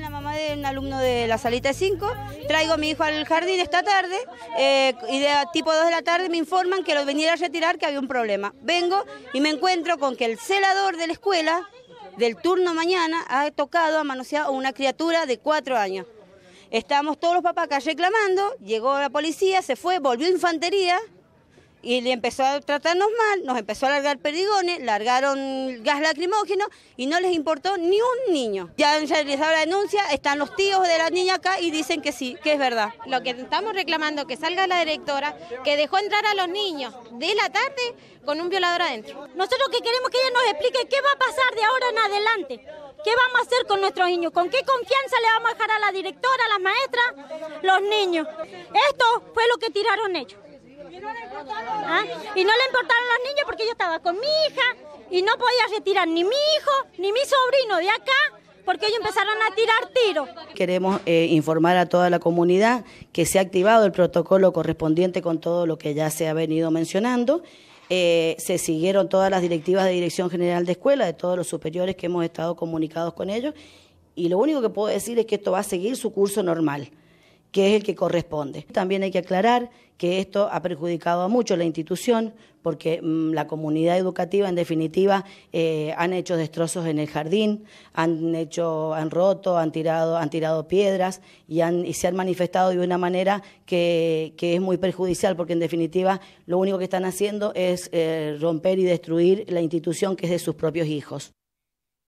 la mamá de un alumno de la salita 5, traigo a mi hijo al jardín esta tarde eh, y de tipo 2 de la tarde me informan que lo venía a retirar, que había un problema. Vengo y me encuentro con que el celador de la escuela del turno mañana ha tocado, ha manoseado a una criatura de 4 años. Estamos todos los papás acá reclamando, llegó la policía, se fue, volvió infantería y le empezó a tratarnos mal, nos empezó a largar perdigones, largaron gas lacrimógeno y no les importó ni un niño. Ya han realizado la denuncia, están los tíos de la niña acá y dicen que sí, que es verdad. Lo que estamos reclamando que salga la directora, que dejó entrar a los niños de la tarde con un violador adentro. Nosotros que queremos que ella nos explique qué va a pasar de ahora en adelante. ¿Qué vamos a hacer con nuestros niños? ¿Con qué confianza le vamos a dejar a la directora, a las maestras, los niños? Esto fue lo que tiraron ellos. ¿Ah? Y no le importaron los niños porque yo estaba con mi hija y no podía retirar ni mi hijo ni mi sobrino de acá porque ellos empezaron a tirar tiros. Queremos eh, informar a toda la comunidad que se ha activado el protocolo correspondiente con todo lo que ya se ha venido mencionando. Eh, se siguieron todas las directivas de Dirección General de Escuela, de todos los superiores que hemos estado comunicados con ellos. Y lo único que puedo decir es que esto va a seguir su curso normal que es el que corresponde. También hay que aclarar que esto ha perjudicado a mucho la institución porque mm, la comunidad educativa, en definitiva, eh, han hecho destrozos en el jardín, han hecho, han roto, han tirado, han tirado piedras y, se han manifestado de una manera que, es muy perjudicial porque, en definitiva, lo único que están haciendo es eh, romper y destruir la institución que es de sus propios hijos.